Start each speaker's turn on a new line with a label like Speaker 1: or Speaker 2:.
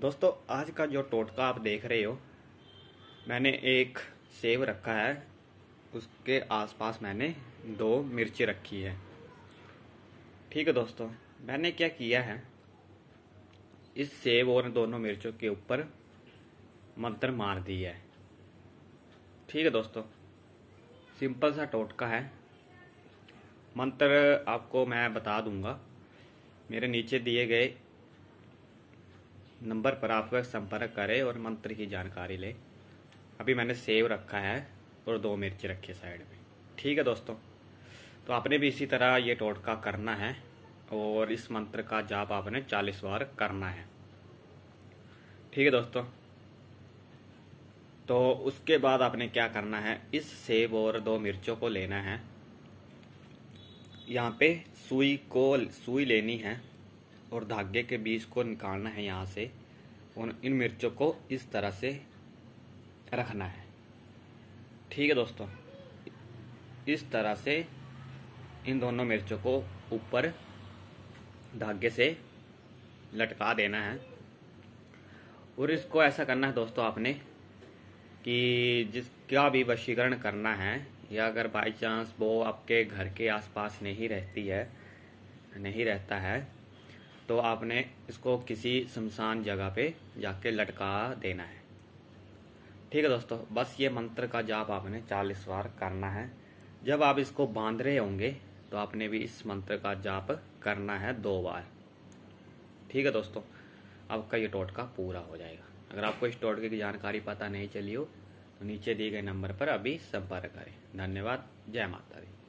Speaker 1: दोस्तों आज का जो टोटका आप देख रहे हो मैंने एक सेब रखा है उसके आसपास मैंने दो मिर्ची रखी है ठीक है दोस्तों मैंने क्या किया है इस सेब और दोनों मिर्चों के ऊपर मंत्र मार दी है ठीक है दोस्तों सिंपल सा टोटका है मंत्र आपको मैं बता दूंगा मेरे नीचे दिए गए नंबर पर आप संपर्क करें और मंत्र की जानकारी लें अभी मैंने सेव रखा है और दो मिर्च रखी साइड में ठीक है दोस्तों तो आपने भी इसी तरह ये टोटका करना है और इस मंत्र का जाप आपने चालीस बार करना है ठीक है दोस्तों तो उसके बाद आपने क्या करना है इस सेब और दो मिर्चों को लेना है यहाँ पे सुई को सुई लेनी है और धागे के बीज को निकालना है यहाँ से और इन मिर्चों को इस तरह से रखना है ठीक है दोस्तों इस तरह से इन दोनों मिर्चों को ऊपर धागे से लटका देना है और इसको ऐसा करना है दोस्तों आपने कि जिसका भी वशीकरण करना है या अगर बाई चांस वो आपके घर के आसपास नहीं रहती है नहीं रहता है तो आपने इसको किसी शमशान जगह पे जाके लटका देना है ठीक है दोस्तों बस ये मंत्र का जाप आपने चालीस बार करना है जब आप इसको बांध रहे होंगे तो आपने भी इस मंत्र का जाप करना है दो बार ठीक है दोस्तों आपका ये टोटका पूरा हो जाएगा अगर आपको इस टोटके की जानकारी पता नहीं चली हो तो नीचे दिए गए नंबर पर अभी संपर्क करें धन्यवाद जय माता दी